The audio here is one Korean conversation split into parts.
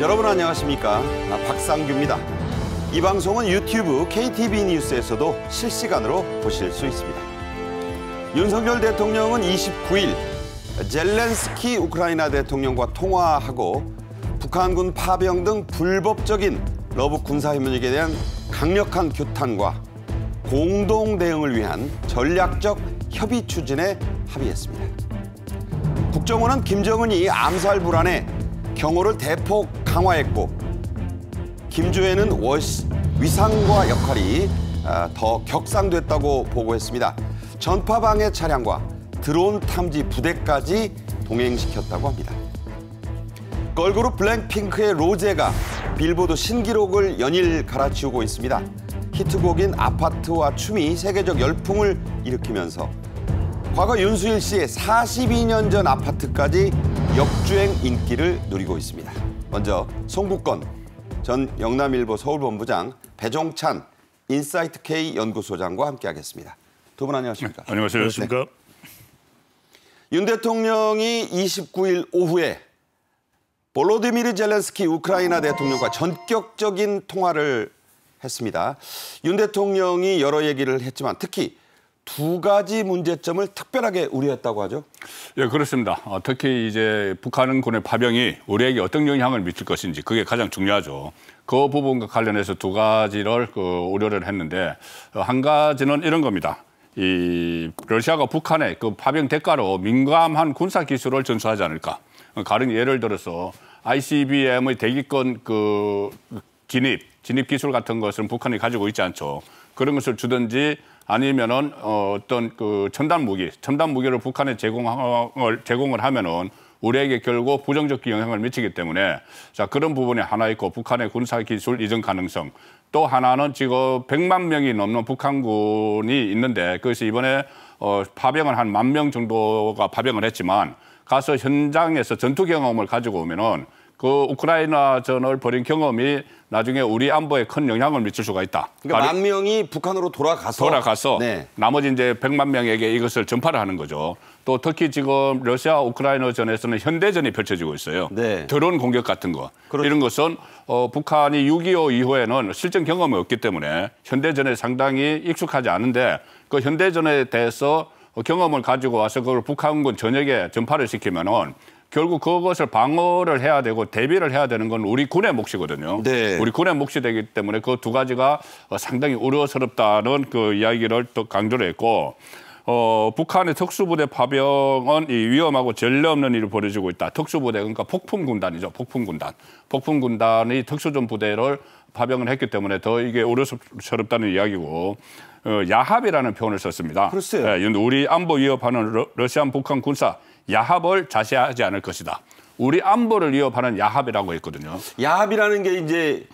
여러분 안녕하십니까 나 박상규입니다. 이 방송은 유튜브 KTV 뉴스에서도 실시간으로 보실 수 있습니다. 윤석열 대통령은 29일 젤렌스키 우크라이나 대통령과 통화하고 북한군 파병 등 불법적인 러브 군사협력에 대한 강력한 규탄과 공동 대응을 위한 전략적 협의 추진에 합의했습니다. 국정원은 김정은이 암살 불안에 경호를 대폭 강화했고 김조에는 위상과 역할이 아, 더 격상됐다고 보고했습니다. 전파방해 차량과 드론 탐지 부대까지 동행시켰다고 합니다. 걸그룹 블랙핑크의 로제가 빌보드 신기록을 연일 갈아치우고 있습니다. 히트곡인 아파트와 춤이 세계적 열풍을 일으키면서 과거 윤수일 씨의 42년 전 아파트까지 역주행 인기를 누리고 있습니다. 먼저 송국건 전 영남일보 서울본부장 배종찬 인사이트K 연구소장과 함께하겠습니다. 두분 안녕하십니까? 네, 안녕하세요. 십니까 네. 윤 대통령이 29일 오후에 볼로디미르 젤렌스키 우크라이나 대통령과 전격적인 통화를 했습니다. 윤 대통령이 여러 얘기를 했지만 특히 두 가지 문제점을 특별하게 우려했다고 하죠. 예, 그렇습니다. 어, 특히 이제 북한군의 파병이 우리에게 어떤 영향을 미칠 것인지 그게 가장 중요하죠. 그 부분과 관련해서 두 가지를 그 우려를 했는데 어, 한 가지는 이런 겁니다. 이 러시아가 북한에 그 파병 대가로 민감한 군사 기술을 전수하지 않을까. 가령 예를 들어서 ICBM의 대기권 그 진입, 진입 기술 같은 것을 북한이 가지고 있지 않죠. 그런 것을 주든지 아니면은 어, 어떤 그 첨단 무기, 첨단 무기를 북한에 제공을 제공을 하면은 우리에게 결국 부정적 영향을 미치기 때문에 자 그런 부분이 하나 있고 북한의 군사 기술 이전 가능성 또 하나는 지금 100만 명이 넘는 북한군이 있는데 그것이 이번에 어, 파병을 한 만 명 정도가 파병을 했지만 가서 현장에서 전투 경험을 가지고 오면은 그 우크라이나 전을 벌인 경험이 나중에 우리 안보에 큰 영향을 미칠 수가 있다. 그러니까 만 명이 북한으로 돌아가서 돌아가서 네. 나머지 이제 100만 명에게 이것을 전파를 하는 거죠. 또 특히 지금 러시아 우크라이나 전에서는 현대전이 펼쳐지고 있어요. 네. 드론 공격 같은 거 그렇죠. 이런 것은 어, 북한이 6.25 이후에는 실전 경험이 없기 때문에 현대전에 상당히 익숙하지 않은데 그 현대전에 대해서 경험을 가지고 와서 그걸 북한군 전역에 전파를 시키면은 결국 그것을 방어를 해야 되고 대비를 해야 되는 건 우리 군의 몫이거든요. 네. 우리 군의 몫이 되기 때문에 그 두 가지가 어, 상당히 우려스럽다는 그 이야기를 또 강조를 했고 어, 북한의 특수부대 파병은 이 위험하고 전례 없는 일을벌여지고 있다. 특수부대 그러니까 폭풍군단이죠. 폭풍군단. 폭풍군단이 특수전 부대를 파병을 했기 때문에 더 이게 우려스럽다는 이야기고 어, 야합이라는 표현을 썼습니다. 글쎄요. 예, 우리 안보 위협하는 러, 러시안 북한 군사 야합을 자세하지 않을 것이다. 우리 안보를 위협하는 야합이라고 했거든요. 야합이라는 게 이제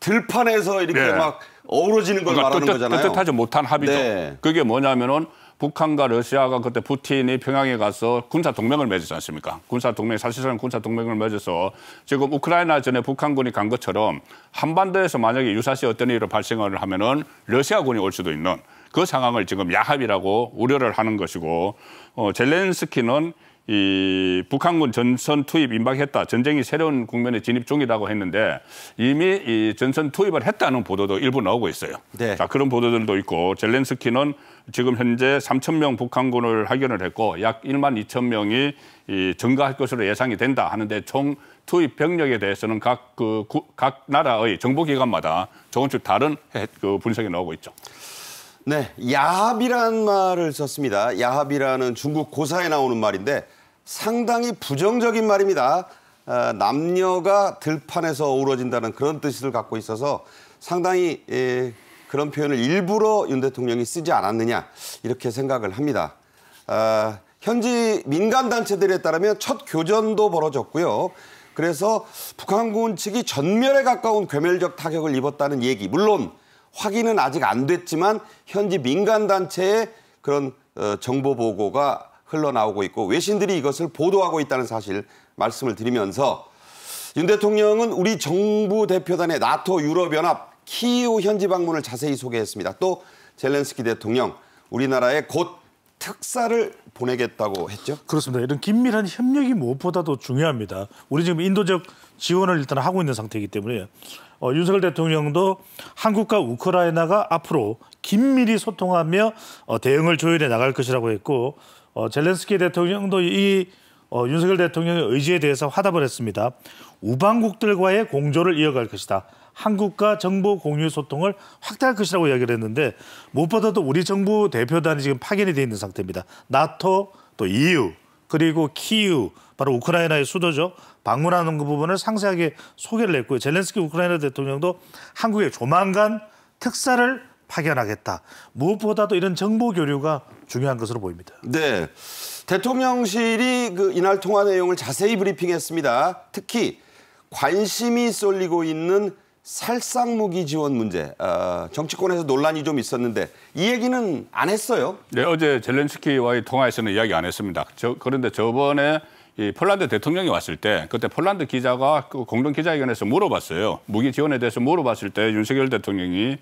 들판에서 이렇게 네. 막 어우러지는 걸 그러니까 말하는 뜻 거잖아요. 뜻뜻하지 못한 합의죠. 네. 그게 뭐냐면은 북한과 러시아가 그때 푸틴이 평양에 가서 군사 동맹을 맺었지 않습니까? 군사 동맹 사실상 군사 동맹을 맺어서 지금 우크라이나 전에 북한군이 간 것처럼 한반도에서 만약에 유사시 어떤 일로 발생을 하면은 러시아군이 올 수도 있는 그 상황을 지금 야합이라고 우려를 하는 것이고 어, 젤렌스키는 이 북한군 전선 투입 임박했다. 전쟁이 새로운 국면에 진입 중이라고 했는데 이미 이 전선 투입을 했다는 보도도 일부 나오고 있어요. 네. 자, 그런 보도들도 있고 젤렌스키는 지금 현재 3천 명 북한군을 파견을 했고 약 1만 2천 명이 이 증가할 것으로 예상이 된다 하는데 총 투입 병력에 대해서는 각, 그, 구, 각 나라의 정보기관마다 조금씩 다른 그 분석이 나오고 있죠. 네, 야합이라는 말을 썼습니다. 야합이라는 중국 고사에 나오는 말인데 상당히 부정적인 말입니다. 아, 남녀가 들판에서 어우러진다는 그런 뜻을 갖고 있어서 상당히 에, 예, 그런 표현을 일부러 윤 대통령이 쓰지 않았느냐 이렇게 생각을 합니다. 아, 현지 민간단체들에 따르면 첫 교전도 벌어졌고요. 그래서 북한군 측이 전멸에 가까운 괴멸적 타격을 입었다는 얘기 물론 확인은 아직 안 됐지만 현지 민간 단체의 그런 어, 정보 보고가 흘러나오고 있고 외신들이 이것을 보도하고 있다는 사실 말씀을 드리면서 윤 대통령은 우리 정부 대표단의 나토 유럽연합 키이우 현지 방문을 자세히 소개했습니다. 또 젤렌스키 대통령 우리나라에 곧 특사를 보내겠다고 했죠? 그렇습니다. 이런 긴밀한 협력이 무엇보다도 중요합니다. 우리 지금 인도적 지원을 일단 하고 있는 상태이기 때문에 어, 윤석열 대통령도 한국과 우크라이나가 앞으로 긴밀히 소통하며 어, 대응을 조율해 나갈 것이라고 했고 어, 젤렌스키 대통령도 이 어, 윤석열 대통령의 의지에 대해서 화답을 했습니다. 우방국들과의 공조를 이어갈 것이다. 한국과 정보 공유 소통을 확대할 것이라고 이야기를 했는데 무엇보다도 우리 정부 대표단이 지금 파견이 돼 있는 상태입니다. 나토 또 EU 그리고 키우 바로 우크라이나의 수도죠. 방문하는 그 부분을 상세하게 소개를 했고요. 젤렌스키 우크라이나 대통령도 한국에 조만간 특사를 파견하겠다. 무엇보다도 이런 정보 교류가 중요한 것으로 보입니다. 네. 대통령실이 그 이날 통화 내용을 자세히 브리핑했습니다. 특히 관심이 쏠리고 있는 살상무기 지원 문제, 어, 정치권에서 논란이 좀 있었는데 이 얘기는 안 했어요? 네, 어제 젤렌스키와의 통화에서는 이야기 안 했습니다. 저, 그런데 저번에 이 폴란드 대통령이 왔을 때 그때 폴란드 기자가 그 공동 기자회견에서 물어봤어요. 무기 지원에 대해서 물어봤을 때 윤석열 대통령이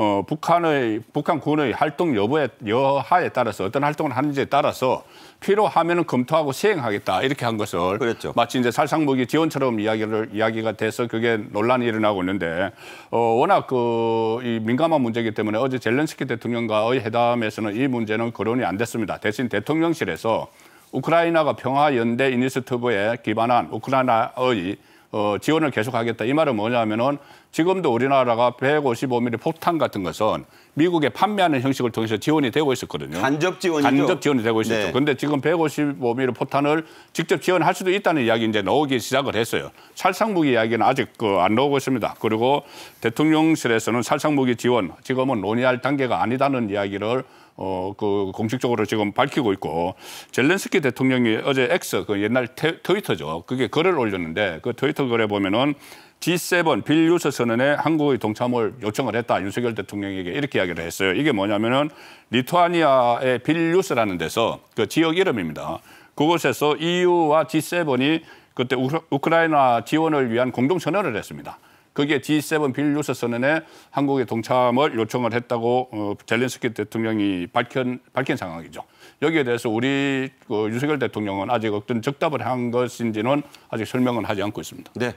어, 북한의 북한군의 활동 여부에 여하에 따라서 어떤 활동을 하는지에 따라서 필요하면은 검토하고 시행하겠다 이렇게 한 것을 그랬죠. 마치 이제 살상무기 지원처럼 이야기를 이야기가 돼서 그게 논란이 일어나고 있는데 어, 워낙 그 이 민감한 문제이기 때문에 어제 젤렌스키 대통령과의 회담에서는 이 문제는 거론이 안 됐습니다. 대신 대통령실에서 우크라이나가 평화 연대 이니스트브에 기반한 우크라이나의 어, 지원을 계속하겠다. 이 말은 뭐냐면은 지금도 우리나라가 155mm 폭탄 같은 것은 미국에 판매하는 형식을 통해서 지원이 되고 있었거든요. 간접 지원이죠. 간접 지원이 되고 있었죠. 네. 근데 지금 155mm 폭탄을 직접 지원할 수도 있다는 이야기 이제 나오기 시작을 했어요. 살상무기 이야기는 아직 그 안 나오고 있습니다. 그리고 대통령실에서는 살상무기 지원 지금은 논의할 단계가 아니다는 이야기를 어, 그 공식적으로 지금 밝히고 있고 젤렌스키 대통령이 어제 X 그 옛날 테, 트위터죠. 그게 글을 올렸는데 그 트위터 글에 보면은 G7 빌뉴스 선언에 한국의 동참을 요청을 했다. 윤석열 대통령에게 이렇게 이야기를 했어요. 이게 뭐냐면은 리투아니아의 빌뉴스라는 데서 그 지역 이름입니다. 그곳에서 EU와 G7이 그때 우크라이나 지원을 위한 공동 선언을 했습니다. 거기에 G7 빌뉴스 선언에 한국의 동참을 요청을 했다고 어, 젤렌스키 대통령이 밝힌, 밝힌 상황이죠. 여기에 대해서 우리 어, 윤석열 대통령은 아직 어떤 적답을 한 것인지는 아직 설명은 하지 않고 있습니다. 네.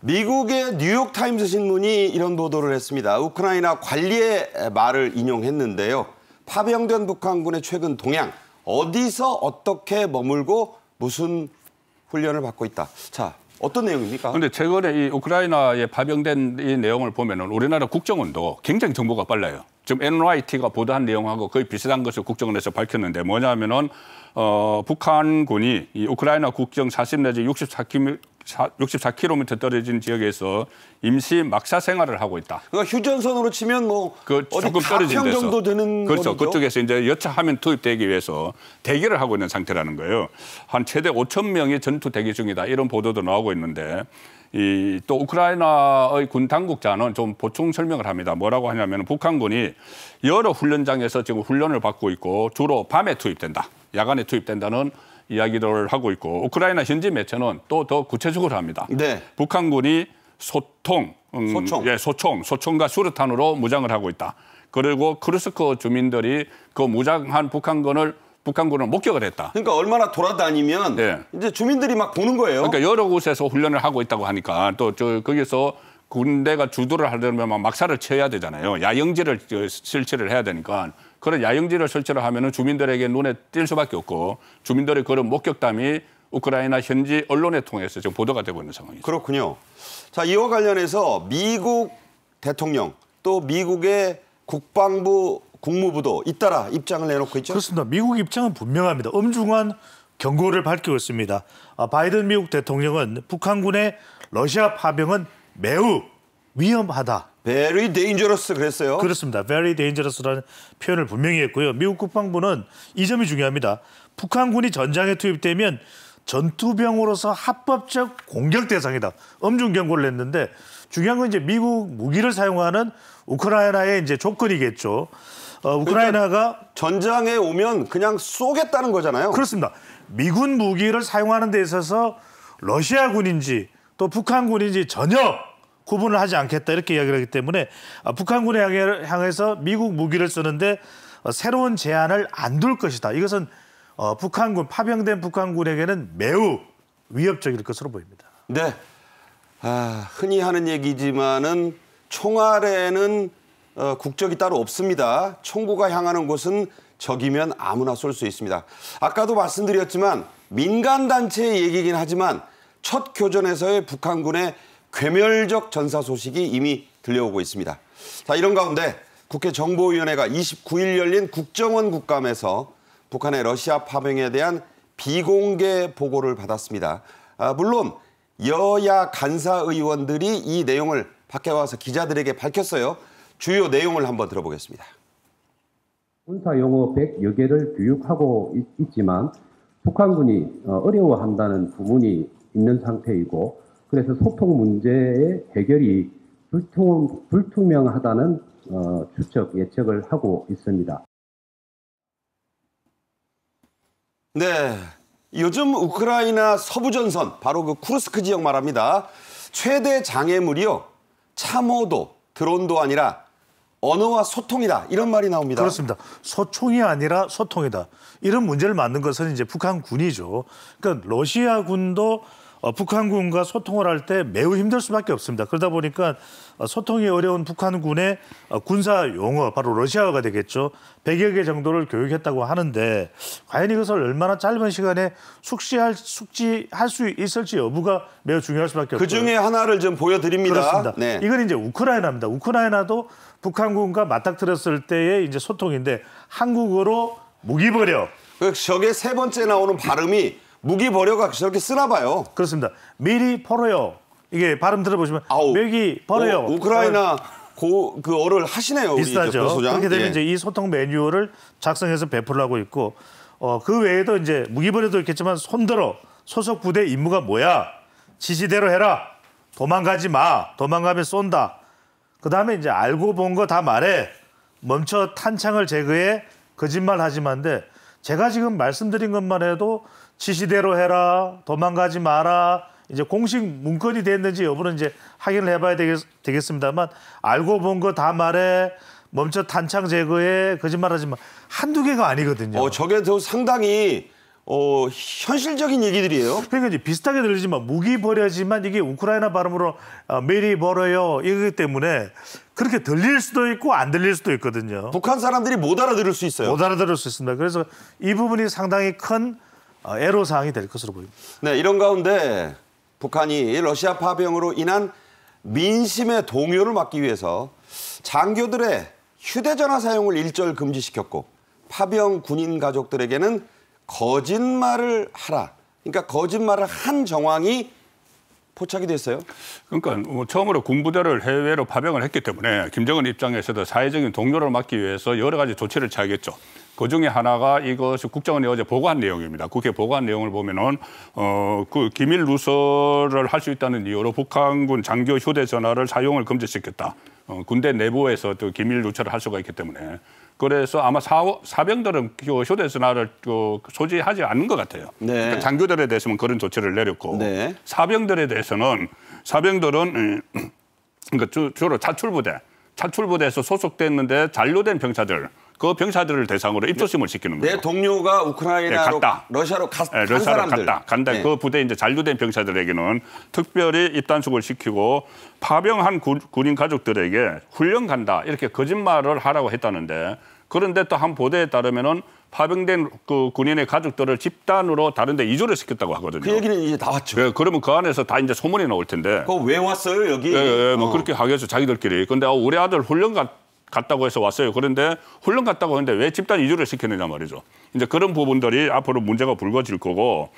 미국의 뉴욕타임스 신문이 이런 보도를 했습니다. 우크라이나 관리의 말을 인용했는데요. 파병된 북한군의 최근 동향, 어디서 어떻게 머물고 무슨 훈련을 받고 있다. 자, 어떤 내용입니까? 근데 최근에 이 우크라이나에 파병된 이 내용을 보면은 우리나라 국정원도 굉장히 정보가 빨라요. 지금 NYT가 보도한 내용하고 거의 비슷한 것을 국정원에서 밝혔는데 뭐냐면은 어, 북한군이 이 우크라이나 국경 40 내지 64km 64km 떨어진 지역에서 임시 막사 생활을 하고 있다. 그러니까 휴전선으로 치면 뭐 그 조금 떨어진 데서 정도 되는 그렇죠. 거죠 그쪽에서 이제 여차하면 투입되기 위해서 대기를 하고 있는 상태라는 거예요. 한 최대 5천 명이 전투 대기 중이다. 이런 보도도 나오고 있는데 이, 또 우크라이나의 군 당국자는 좀 보충 설명을 합니다. 뭐라고 하냐면 북한군이 여러 훈련장에서 지금 훈련을 받고 있고 주로 밤에 투입된다. 야간에 투입된다는 이야기를 하고 있고 우크라이나 현지 매체는 또 더 구체적으로 합니다. 네. 북한군이 소통, 음, 소총. 예, 소총, 소총과 수류탄으로 무장을 하고 있다. 그리고 크루스크 주민들이 그 무장한 북한군을 북한군을 목격을 했다. 그러니까 얼마나 돌아다니면 네. 이제 주민들이 막 보는 거예요. 그러니까 여러 곳에서 훈련을 하고 있다고 하니까 또 저 거기서 군대가 주도를 하려면 막사를 막 쳐야 되잖아요. 야영지를 실시를 해야 되니까 그런 야영지를 설치를 하면은 주민들에게 눈에 띌 수밖에 없고 주민들의 그런 목격담이 우크라이나 현지 언론에 통해서 지금 보도가 되고 있는 상황이죠. 그렇군요. 자, 이와 관련해서 미국 대통령 또 미국의 국방부 국무부도 잇따라 입장을 내놓고 있죠. 그렇습니다. 미국 입장은 분명합니다. 엄중한 경고를 밝히고 있습니다. 아, 바이든 미국 대통령은 북한군의 러시아 파병은 매우 위험하다. Very dangerous 그랬어요. 그렇습니다. Very dangerous라는 표현을 분명히 했고요. 미국 국방부는 이 점이 중요합니다. 북한군이 전장에 투입되면 전투병으로서 합법적 공격 대상이다. 엄중 경고를 했는데 중요한 건 이제 미국 무기를 사용하는 우크라이나의 이제 조건이겠죠. 어, 그러니까 우크라이나가 그러니까 전장에 오면 그냥 쏘겠다는 거잖아요. 그렇습니다. 미군 무기를 사용하는 데 있어서 러시아군인지 또 북한군인지 전혀 구분을 하지 않겠다 이렇게 이야기를 하기 때문에 어, 북한군에 향해서 미국 무기를 쓰는데 어, 새로운 제한을 안 둘 것이다. 이것은 어, 북한군 파병된 북한군에게는 매우 위협적일 것으로 보입니다. 네. 아, 흔히 하는 얘기지만은 총알에는 어, 국적이 따로 없습니다. 총구가 향하는 곳은 적이면 아무나 쏠 수 있습니다. 아까도 말씀드렸지만 민간 단체의 얘기긴 하지만 첫 교전에서의 북한군의 괴멸적 전사 소식이 이미 들려오고 있습니다. 자, 이런 가운데 국회 정보위원회가 29일 열린 국정원 국감에서 북한의 러시아 파병에 대한 비공개 보고를 받았습니다. 아, 물론 여야 간사 의원들이 이 내용을 밖에 와서 기자들에게 밝혔어요. 주요 내용을 한번 들어보겠습니다. 군사 용어 100여 개를 교육하고 있, 지만 북한군이 어, 어려워한다는 부분이 있는 상태이고 그래서 소통 문제의 해결이 불투, 불투명하다는 어, 추측, 예측을 하고 있습니다. 네. 요즘 우크라이나 서부전선, 바로 그 쿠르스크 지역 말합니다. 최대 장애물이요. 참호도, 드론도 아니라 언어와 소통이다 이런 말이 나옵니다. 그렇습니다. 소통이 아니라 소통이다. 이런 문제를 만든 것은 이제 북한 군이죠. 그러니까 러시아 군도 어, 북한군과 소통을 할 때 매우 힘들 수밖에 없습니다. 그러다 보니까 어, 소통이 어려운 북한군의 어, 군사 용어, 바로 러시아어가 되겠죠. 100여 개 정도를 교육했다고 하는데 과연 이것을 얼마나 짧은 시간에 숙지할, 숙지할 수 있을지 여부가 매우 중요할 수밖에 그 없고요. 그중에 하나를 좀 보여드립니다. 그렇습니다. 네. 이건 이제 우크라이나입니다. 우크라이나도 북한군과 맞닥뜨렸을 때의 이제 소통인데 한국어로 무기버려. 저게 그 세 번째 나오는 발음이 무기 버려가 저렇게 쓰나 봐요. 그렇습니다. 미리 퍼러요. 이게 발음 들어보시면 아우, 맥이 퍼러요 오, 우크라이나 아, 고, 그 어를 하시네요. 비슷하죠. 그렇게 되면 예. 이제 이 소통 매뉴얼을 작성해서 배포를 하고 있고 어, 그 외에도 이제 무기버려도 있겠지만 손들어 소속 부대 임무가 뭐야 지시대로 해라 도망가지 마 도망가면 쏜다 그 다음에 이제 알고 본 거 다 말해 멈춰 탄창을 제거해 거짓말 하지만데 제가 지금 말씀드린 것만 해도 지시대로 해라, 도망가지 마라. 이제 공식 문건이 됐는지 여부는 이제 확인을 해봐야 되겠, 되겠 습니다만 알고 본 거 다 말해 멈춰 단창 제거해 거짓말하지 마 한두 개가 아니거든요. 어 저게 더 상당히 어 현실적인 얘기들이에요. 그러니까 이제 비슷하게 들리지만 무기 버려지만 이게 우크라이나 발음으로 어, 메리 버려요 이거기 때문에 그렇게 들릴 수도 있고 안 들릴 수도 있거든요. 북한 사람들이 못 알아들을 수 있어요. 못 알아들을 수 있습니다. 그래서 이 부분이 상당히 큰 어, 애로사항이 될 것으로 보입니다. 네, 이런 가운데 북한이 러시아 파병으로 인한 민심의 동요를 막기 위해서 장교들의 휴대전화 사용을 일절 금지시켰고 파병 군인 가족들에게는 거짓말을 하라. 그러니까 거짓말을 한 정황이 포착이 됐어요? 그러니까 뭐 처음으로 군부대를 해외로 파병을 했기 때문에 김정은 입장에서도 사회적인 동요를 막기 위해서 여러 가지 조치를 취하겠죠. 그 중에 하나가 이것이 국정원이 어제 보고한 내용입니다. 국회 보고한 내용을 보면은 어 그 기밀 누설을 할 수 있다는 이유로 북한군 장교 휴대전화를 사용을 금지시켰다. 어, 군대 내부에서 또 기밀 누설을 할 수가 있기 때문에 그래서 아마 사, 사병들은 그 휴대전화를 그 소지하지 않는 것 같아요. 네. 그러니까 장교들에 대해서는 그런 조치를 내렸고 네. 사병들에 대해서는 사병들은 음, 그러니까 주, 주로 차출부대차출부대에서 소속됐는데 잔류된 병사들 그 병사들을 대상으로 네. 입소심을 시키는 거예요. 내 동료가 네, 우크라이나로 네, 갔다. 러시아로 갔, 네, 러시아로 사람들. 갔다. 간다. 네. 그 부대 이제 잔류된 병사들에게는 특별히 입단속을 시키고 파병한 군, 군인 가족들에게 훈련 간다 이렇게 거짓말을 하라고 했다는데 그런데 또 한 보도에 따르면은 파병된 그 군인의 가족들을 집단으로 다른데 이주를 시켰다고 하거든요. 그 얘기는 이제 나왔죠. 예, 그러면 그 안에서 다 이제 소문이 나올 텐데. 그거 왜 왔어요 여기? 예, 예뭐 어. 그렇게 하겠죠 자기들끼리. 근데 아, 우리 아들 훈련 갔 갔다고 해서 왔어요. 그런데 훈련 갔다고 하는데 왜 집단 이주를 시켰느냐 말이죠. 이제 그런 부분들이 앞으로 문제가 불거질 거고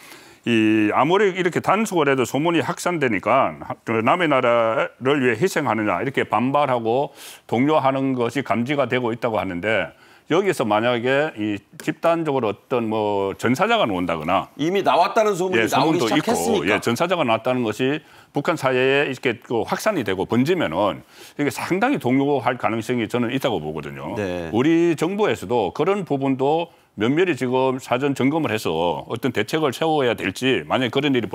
이 아무리 이렇게 단속을 해도 소문이 확산되니까 그 남의 나라를 위해 희생하느냐 이렇게 반발하고 독려하는 것이 감지가 되고 있다고 하는데 여기서 만약에 이 집단적으로 어떤 뭐 전사자가 나온다거나 이미 나왔다는 소문이 예, 나오기 시작했으니까 있고, 예, 전사자가 나왔다는 것이 북한 사회에 이렇게 그 확산이 되고 번지면은 이게 상당히 동요할 가능성이 저는 있다고 보거든요. 네. 우리 정부에서도 그런 부분도 면밀히 지금 사전 점검을 해서 어떤 대책을 세워야 될지 만약 그런 일이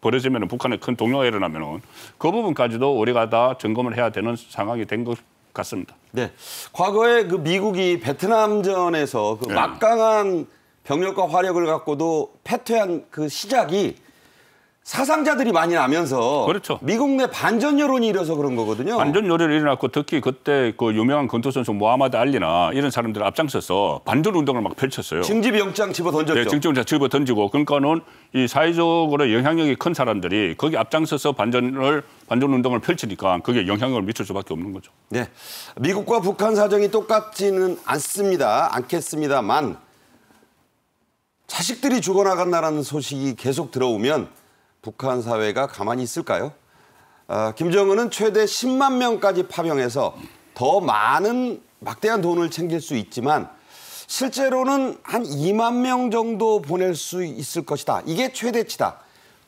벌어지면 북한에 큰 동요가 일어나면은 그 부분까지도 우리가 다 점검을 해야 되는 상황이 된 것 같습니다. 네, 과거에 그 미국이 베트남전에서 그 네. 막강한 병력과 화력을 갖고도 패퇴한 그 시작이 사상자들이 많이 나면서 그렇죠. 미국 내 반전 여론이 일어서 그런 거거든요. 반전 여론이 일어났고 특히 그때 그 유명한 권투 선수 모하마드 알리나 이런 사람들 앞장서서 반전 운동을 막 펼쳤어요. 징집 영장 집어 던졌죠. 네, 징집 영장 집어 던지고 그러니까는 이 사회적으로 영향력이 큰 사람들이 거기 앞장서서 반전을 반전 운동을 펼치니까 그게 영향을 미칠 수밖에 없는 거죠. 네, 미국과 북한 사정이 똑같지는 않습니다. 않겠습니다만 자식들이 죽어나간다는 소식이 계속 들어오면. 북한 사회가 가만히 있을까요? 어, 김정은은 최대 10만 명까지 파병해서 더 많은 막대한 돈을 챙길 수 있지만 실제로는 한 2만 명 정도 보낼 수 있을 것이다. 이게 최대치다.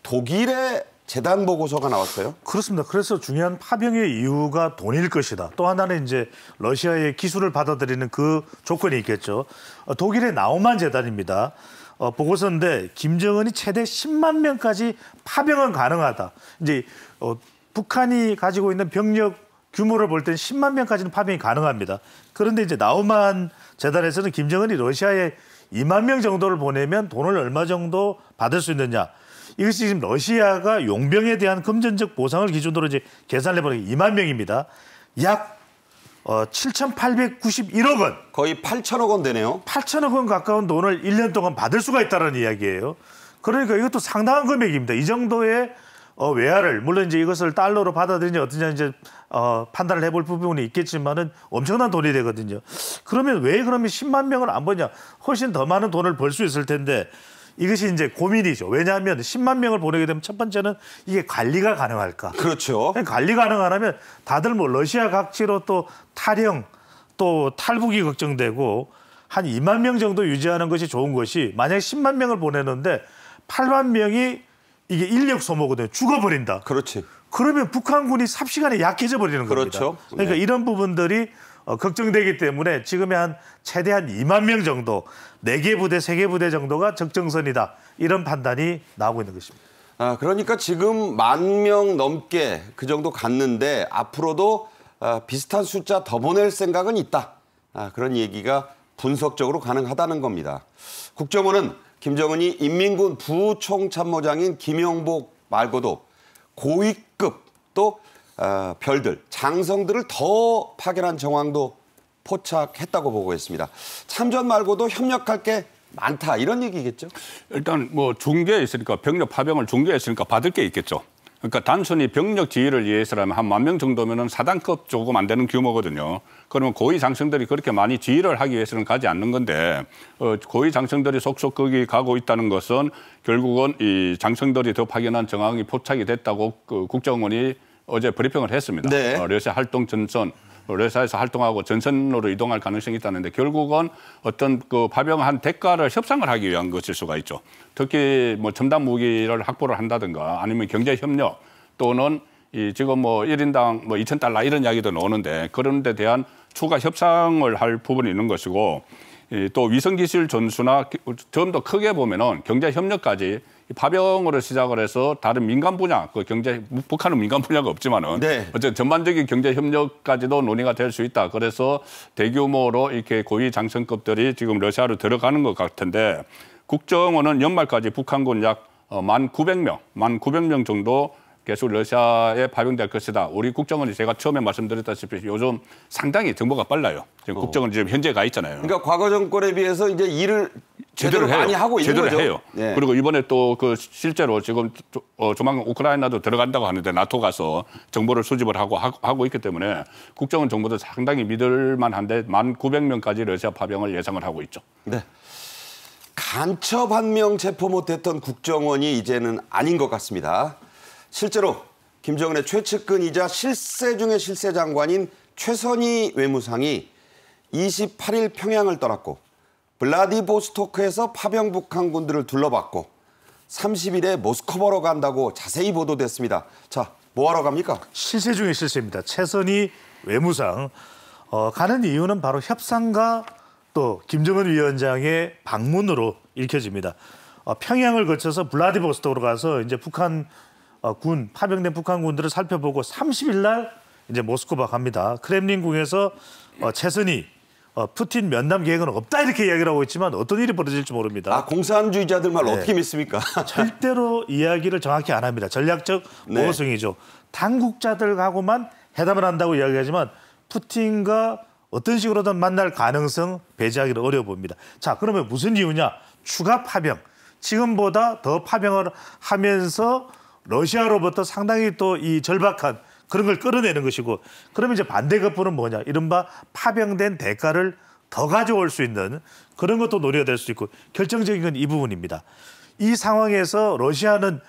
독일의 재단 보고서가 나왔어요. 그렇습니다. 그래서 중요한 파병의 이유가 돈일 것이다. 또 하나는 이제 러시아의 기술을 받아들이는 그 조건이 있겠죠. 어, 독일의 나우만 재단입니다. 어, 보고서인데 김정은이 최대 10만 명까지 파병은 가능하다. 이제 어, 북한이 가지고 있는 병력 규모를 볼 때는 10만 명까지는 파병이 가능합니다. 그런데 이제 나우만 재단에서는 김정은이 러시아에 2만 명 정도를 보내면 돈을 얼마 정도 받을 수 있느냐. 이것이 지금 러시아가 용병에 대한 금전적 보상을 기준으로 이제 계산해 보니 2만 명입니다. 약 어, 7,891억 원. 거의 8 0 0 0억원 되네요. 8 0 0 0억원 가까운 돈을 1년 동안 받을 수가 있다는 이야기예요. 그러니까 이것도 상당한 금액입니다. 이 정도의 어, 외화를 물론 이제 이것을 달러로 받아들이지 어떠냐 이제 어, 판단을 해볼 부분이 있겠지만은 엄청난 돈이 되거든요. 그러면 왜 그러면 10만 명을 안 버냐? 훨씬 더 많은 돈을 벌 수 있을 텐데 이것이 이제 고민이죠. 왜냐하면 10만 명을 보내게 되면 첫 번째는 이게 관리가 가능할까? 그렇죠. 네, 관리 가능하면 다들 뭐 러시아 각지로 또 탈영 또 탈북이 걱정되고 한 2만 명 정도 유지하는 것이 좋은 것이 만약 10만 명을 보내는데 8만 명이 이게 인력 소모거든요. 죽어버린다. 그렇지. 그러면 북한군이 삽시간에 약해져 버리는 그렇죠. 겁 그러니까 네. 이런 부분들이 어, 걱정되기 때문에 지금의 한 최대 한 2만 명 정도, 4개 부대, 3개 부대 정도가 적정선이다. 이런 판단이 나오고 있는 것입니다. 아, 그러니까 지금 만 명 넘게 그 정도 갔는데 앞으로도 아, 비슷한 숫자 더 보낼 생각은 있다. 아, 그런 얘기가 분석적으로 가능하다는 겁니다. 국정원은 김정은이 인민군 부총참모장인 김영복 말고도 고위급 또 어, 별들, 장성들을 더 파견한 정황도 포착했다고 보고 있습니다. 참전 말고도 협력할 게 많다 이런 얘기겠죠? 일단 뭐 중계에 있으니까 병력 파병을 중계에 있으니까 받을 게 있겠죠. 그러니까 단순히 병력 지휘를 위해서라면 한 만 명 정도면은 사단급 조금 안 되는 규모거든요. 그러면 고위 장성들이 그렇게 많이 지휘를 하기 위해서는 가지 않는 건데 어, 고위 장성들이 속속 거기 가고 있다는 것은 결국은 이 장성들이 더 파견한 정황이 포착이 됐다고 그 국정원이 어제 브리핑을 했습니다. 네. 어, 러시아 활동 전선 러시아에서 활동하고 전선으로 이동할 가능성이 있다는데 결국은 어떤 그 파병한 대가를 협상을 하기 위한 것일 수가 있죠. 특히 뭐 첨단 무기를 확보를 한다든가 아니면 경제 협력 또는 이 지금 뭐 1인당 뭐 2천 달러 이런 이야기도 나오는데 그런 데 대한 추가 협상을 할 부분이 있는 것이고 또 위성기술 전수나 좀 더 크게 보면은 경제 협력까지 파병으로 시작을 해서 다른 민간 분야, 그 경제 북한은 민간 분야가 없지만은 네. 어쨌든 전반적인 경제 협력까지도 논의가 될 수 있다. 그래서 대규모로 이렇게 고위 장성급들이 지금 러시아로 들어가는 것 같은데 국정원은 연말까지 북한군 약 만 900명, 어, 만 900명 정도 계속 러시아에 파병될 것이다. 우리 국정원이 제가 처음에 말씀드렸다시피 요즘 상당히 정보가 빨라요. 지금 어. 국정원 지금 현재 가 있잖아요. 그러니까 과거 정권에 비해서 이제 일을 제대로, 제대로 많이 하고 있는 제대로 거죠. 해요. 네. 그리고 이번에 또 그 실제로 지금 조, 어, 조만간 우크라이나도 들어간다고 하는데 나토 가서 정보를 수집을 하고 하, 하고 있기 때문에 국정원 정보도 상당히 믿을만한데 만 900명까지 러시아 파병을 예상을 하고 있죠. 네. 간첩 한 명 체포 못했던 국정원이 이제는 아닌 것 같습니다. 실제로 김정은의 최측근이자 실세 중의 실세 장관인 최선희 외무상이 28일 평양을 떠났고 블라디보스토크에서 파병 북한군들을 둘러봤고 30일에 모스크바로 간다고 자세히 보도됐습니다. 자, 뭐하러 갑니까? 실세 중의 실세입니다. 최선희 외무상 어, 가는 이유는 바로 협상과 또 김정은 위원장의 방문으로 읽혀집니다. 어, 평양을 거쳐서 블라디보스토크로 가서 이제 북한 어, 군 파병된 북한 군들을 살펴보고 30일 날 이제 모스크바 갑니다. 크렘린궁에서 어, 최선이 어, 푸틴 면담 계획은 없다 이렇게 이야기를 하고 있지만 어떤 일이 벌어질지 모릅니다. 아 공산주의자들 말 네. 어떻게 믿습니까? 절대로 이야기를 정확히 안 합니다. 전략적 보호성이죠. 네. 당국자들하고만 회담을 한다고 이야기하지만 푸틴과 어떤 식으로든 만날 가능성 배제하기는 어려워 봅니다자 그러면 무슨 이유냐? 추가 파병. 지금보다 더 파병을 하면서 러시아로부터 상당히 또 이 절박한 그런 걸 끌어내는 것이고 그러면 이제 반대급부는 뭐냐 이른바 파병된 대가를 더 가져올 수 있는 그런 것도 노려야 될 수 있고 결정적인 건 이 부분입니다. 이 상황에서 러시아는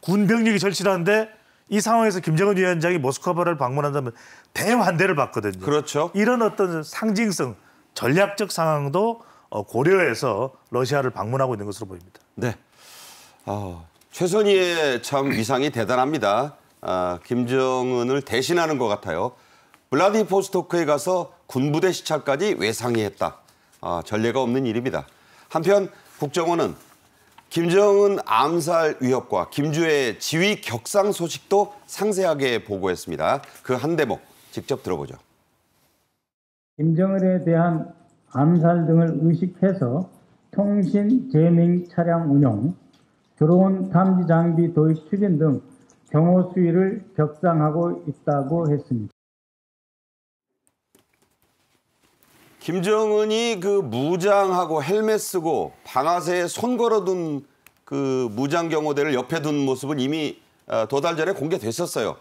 군 병력이 절실한데 이 상황에서 김정은 위원장이 모스크바를 방문한다면 대환대를 받거든요. 그렇죠. 이런 어떤 상징성, 전략적 상황도 어, 고려해서 러시아를 방문하고 있는 것으로 보입니다. 네. 어, 최선희의 참 위상이 대단합니다. 아, 김정은을 대신하는 것 같아요. 블라디포스토크에 가서 군부대 시찰까지 외상이했다. 아, 전례가 없는 일입니다. 한편 국정원은 김정은 암살 위협과 김주의 지위 격상 소식도 상세하게 보고했습니다. 그 한 대목 직접 들어보죠. 김정은에 대한 암살 등을 의식해서 통신 재밍 차량 운영, 드론 탐지 장비 도입 추진 등 경호 수위를 격상하고 있다고 했습니다. 김정은이 그 무장하고 헬멧 쓰고 방아쇠에 손 걸어둔 그 무장 경호대를 옆에 둔 모습은 이미 도달 아, 전에 공개됐었어요.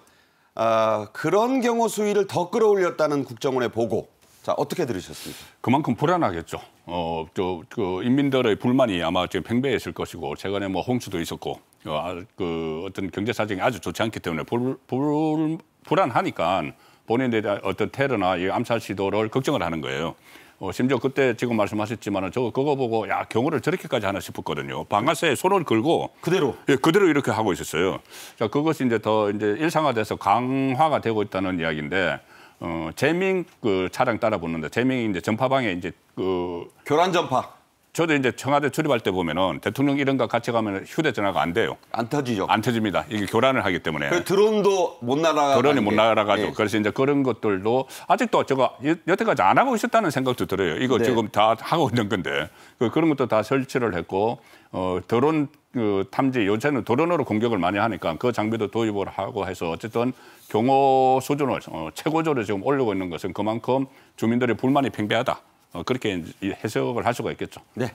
아, 그런 경호 수위를 더 끌어올렸다는 국정원의 보고. 자 어떻게 들으셨습니까? 그만큼 불안하겠죠. 어, 저, 그 인민들의 불만이 아마 지금 팽배했을 것이고 최근에 뭐 홍수도 있었고 어, 아, 그 어떤 경제 사정이 아주 좋지 않기 때문에 불, 불, 불안하니까 본인들의 어떤 테러나 이 암살 시도를 걱정을 하는 거예요. 어, 심지어 그때 지금 말씀하셨지만 저 그거 보고 야 경호를 저렇게까지 하나 싶었거든요. 방아쇠에 손을 걸고 그대로 예, 그대로 이렇게 하고 있었어요. 자 그것이 이제 더 이제 일상화돼서 강화가 되고 있다는 이야기인데 어, 재밍 그 차량 따라 붙는데 재밍이 이제 전파방에 이제 그 교란 전파. 저도 이제 청와대 출입할 때 보면은 대통령 이런 거 같이 가면 휴대전화가 안 돼요. 안 터지죠. 안 터집니다. 이게 교란을 하기 때문에. 그 드론도 못 날아가. 드론이 못 날아가죠. 네. 그래서 이제 그런 것들도 아직도 제가 여태까지 안 하고 있었다는 생각도 들어요. 이거 네. 지금 다 하고 있는 건데 그, 그런 것도 다 설치를 했고 어, 드론 그 탐지 요새는 드론으로 공격을 많이 하니까 그 장비도 도입을 하고 해서 어쨌든 경호 수준을 어, 최고조로 지금 올리고 있는 것은 그만큼 주민들의 불만이 팽배하다. 어, 그렇게 해석을 할 수가 있겠죠. 네.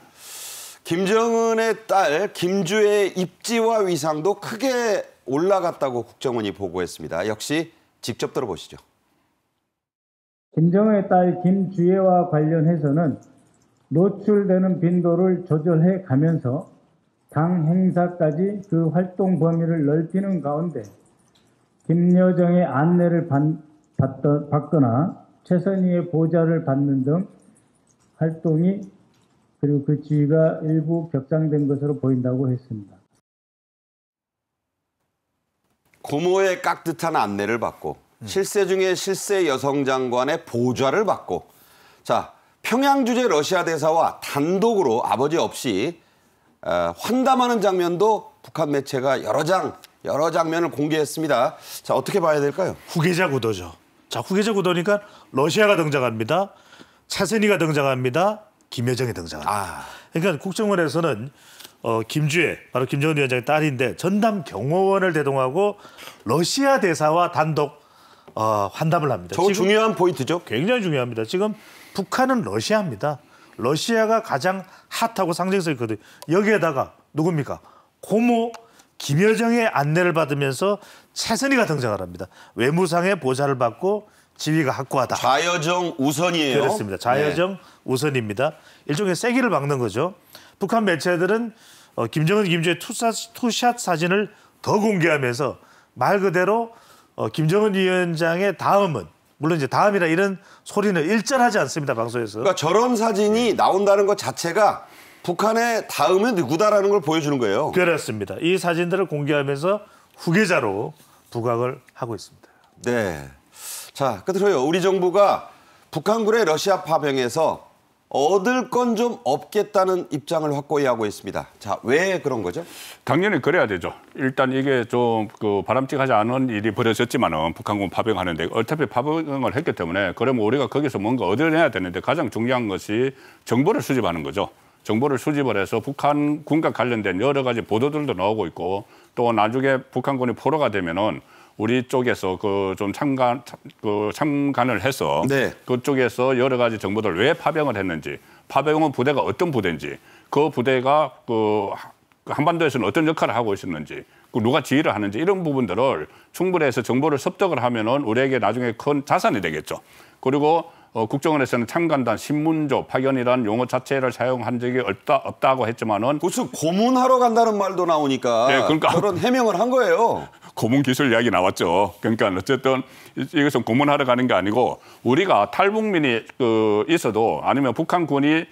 김정은의 딸 김주의 입지와 위상도 크게 올라갔다고 국정원이 보고했습니다. 역시 직접 들어보시죠. 김정은의 딸 김주혜와 관련해서는 노출되는 빈도를 조절해 가면서 당 행사까지 그 활동 범위를 넓히는 가운데 김여정의 안내를 받, 받거나 최선희의 보좌를 받는 등 활동이 그리고 그 지위가 일부 격상된 것으로 보인다고 했습니다. 고모의 깍듯한 안내를 받고 음. 실세 중에 실세 여성 장관의 보좌를 받고 자 평양 주재 러시아 대사와 단독으로 아버지 없이 어, 환담하는 장면도 북한 매체가 여러 장 여러 장면을 공개했습니다. 자 어떻게 봐야 될까요? 후계자 구도죠. 자 후계자 구도니까 러시아가 등장합니다. 차선희가 등장합니다. 김여정이 등장합니다. 아. 그러니까 국정원에서는 어, 김주혜, 바로 김정은 위원장의 딸인데 전남 경호원을 대동하고 러시아 대사와 단독 어, 환담을 합니다. 저 중요한 포인트죠. 굉장히 중요합니다. 지금 북한은 러시아입니다. 러시아가 가장 핫하고 상징적이거든요. 여기에다가 누굽니까? 고모 김여정의 안내를 받으면서 최선희가 등장을 합니다. 외무상의 보좌를 받고 지위가 확고하다. 좌여정 우선이에요. 그렇습니다. 좌여정 네. 우선입니다. 일종의 세기를 막는 거죠. 북한 매체들은 어, 김정은 김주의 투샷, 투샷 사진을 더 공개하면서 말 그대로 어, 김정은 위원장의 다음은 물론 이제 다음이라 이런 소리는 일절하지 않습니다 방송에서. 그러니까 저런 사진이 나온다는 것 자체가 북한의 다음은 누구다라는 걸 보여주는 거예요. 그렇습니다. 이 사진들을 공개하면서 후계자로 부각을 하고 있습니다. 네. 자, 끝으로요. 우리 정부가 북한군의 러시아 파병에서 얻을 건 좀 없겠다는 입장을 확고히 하고 있습니다. 자, 왜 그런 거죠? 당연히 그래야 되죠. 일단 이게 좀 그 바람직하지 않은 일이 벌어졌지만은 북한군 파병하는데 어차피 파병을 했기 때문에 그러면 우리가 거기서 뭔가 얻어내야 되는데 가장 중요한 것이 정보를 수집하는 거죠. 정보를 수집을 해서 북한군과 관련된 여러 가지 보도들도 나오고 있고 또 나중에 북한군이 포로가 되면은 우리 쪽에서 그 좀 참관 그 참관을 해서 네. 그쪽에서 여러 가지 정보들 왜 파병을 했는지 파병은 부대가 어떤 부대인지 그 부대가 그 한반도에서는 어떤 역할을 하고 있었는지 그 누가 지휘를 하는지 이런 부분들을 충분히 해서 정보를 습득을 하면은 우리에게 나중에 큰 자산이 되겠죠. 그리고 어, 국정원에서는 참관단 신문조 파견이란 용어 자체를 사용한 적이 없다, 없다고 했지만은 무슨 고문하러 간다는 말도 나오니까 네, 그러니까. 그런 해명을 한 거예요. 고문 기술 이야기 나왔죠. 그러니까 어쨌든 이것은 고문하러 가는 게 아니고 우리가 탈북민이 그 있어도 아니면 북한군이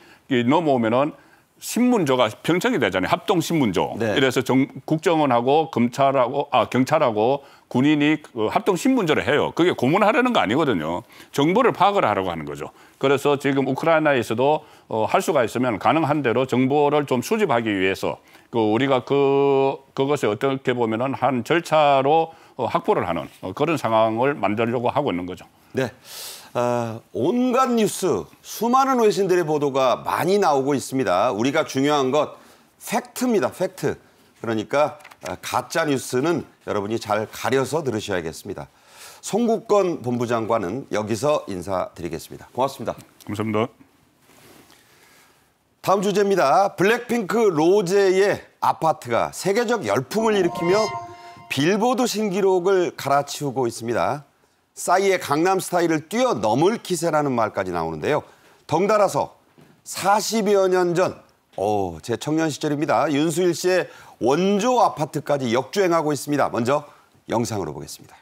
넘어오면은 신문조가 평창이 되잖아요. 합동 신문조. 네. 이래서 정, 국정원하고 검찰하고 아 경찰하고 군인이 그 합동 신문조를 해요. 그게 고문하려는 거 아니거든요. 정보를 파악을 하라고 하는 거죠. 그래서 지금 우크라이나에서도 어, 할 수가 있으면 가능한 대로 정보를 좀 수집하기 위해서 그 우리가 그 그것에 어떻게 보면은 한 절차로 어, 확보를 하는 어, 그런 상황을 만들려고 하고 있는 거죠. 네. 어, 온갖 뉴스, 수많은 외신들의 보도가 많이 나오고 있습니다. 우리가 중요한 것 팩트입니다. 팩트. 그러니까 아, 가짜 뉴스는 여러분이 잘 가려서 들으셔야겠습니다. 송국건 본부장관은 여기서 인사드리겠습니다. 고맙습니다. 감사합니다. 다음 주제입니다. 블랙핑크 로제의 아파트가 세계적 열풍을 일으키며 빌보드 신기록을 갈아치우고 있습니다. 싸이의 강남 스타일을 뛰어넘을 기세라는 말까지 나오는데요. 덩달아서 40여 년 전, 어, 제 청년 시절입니다. 윤수일 씨의 원조 아파트까지 역주행하고 있습니다. 먼저 영상으로 보겠습니다.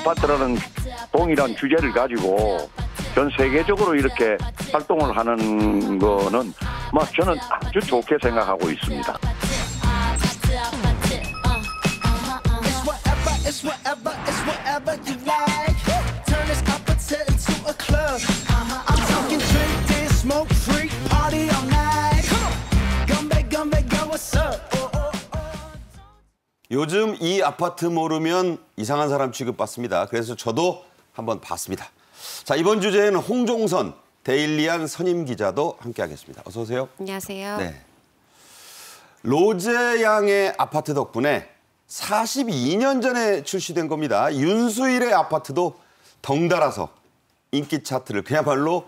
아파트라는 동일한 주제를 가지고 전 세계적으로 이렇게 활동을 하는 거는 막 뭐 저는 아주 좋게 생각하고 있습니다. 요즘 이 아파트 모르면 이상한 사람 취급받습니다. 그래서 저도 한번 봤습니다. 자, 이번 주제에는 홍종선 데일리안 선임 기자도 함께하겠습니다. 어서 오세요. 안녕하세요. 네. 로제 양의 아파트 덕분에 42년 전에 출시된 겁니다. 윤수일의 아파트도 덩달아서 인기 차트를 그야말로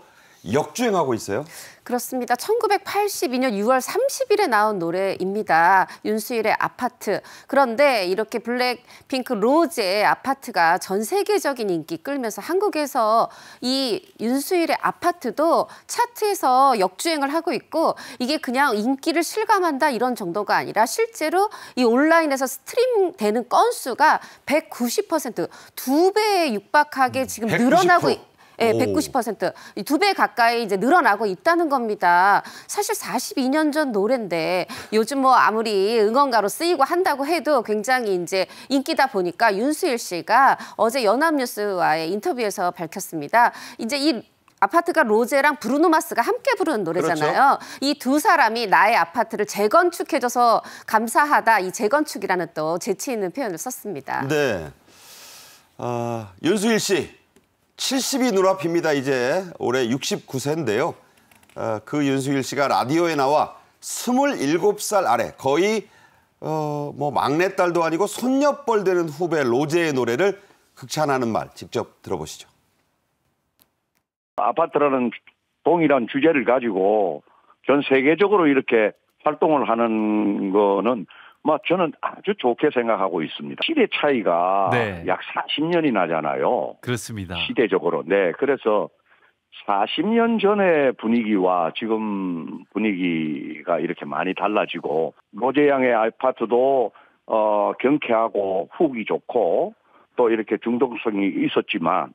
역주행하고 있어요. 그렇습니다. 1982년 6월 30일에 나온 노래입니다. 윤수일의 아파트. 그런데 이렇게 블랙핑크 로즈의 아파트가 전 세계적인 인기 끌면서 한국에서 이 윤수일의 아파트도 차트에서 역주행을 하고 있고 이게 그냥 인기를 실감한다 이런 정도가 아니라 실제로 이 온라인에서 스트림 되는 건수가 190%두 배에 육박하게 음, 지금 190%. 늘어나고 예, 네, 190%. 두 배 가까이 이제 늘어나고 있다는 겁니다. 사실 42년 전 노래인데 요즘 뭐 아무리 응원가로 쓰이고 한다고 해도 굉장히 이제 인기다 보니까 윤수일 씨가 어제 연합뉴스와의 인터뷰에서 밝혔습니다. 이제 이 아파트가 로제랑 브루노마스가 함께 부른 노래잖아요. 그렇죠. 이두 사람이 나의 아파트를 재건축해줘서 감사하다. 이 재건축이라는 또 재치 있는 표현을 썼습니다. 네. 아, 어, 윤수일 씨. 70이 눈앞입니다. 이제 올해 69세인데요. 어, 그 윤수일 씨가 라디오에 나와 27살 아래 거의 어, 뭐 막내딸도 아니고 손녀뻘 되는 후배 로제의 노래를 극찬하는 말 직접 들어보시죠. 아파트라는 동일한 주제를 가지고 전 세계적으로 이렇게 활동을 하는 거는 뭐 저는 아주 좋게 생각하고 있습니다. 시대 차이가 네. 약 40년이 나잖아요. 그렇습니다. 시대적으로. 네. 그래서 40년 전의 분위기와 지금 분위기가 이렇게 많이 달라지고 노재양의 아파트도 어 경쾌하고 후기 좋고 또 이렇게 중독성이 있었지만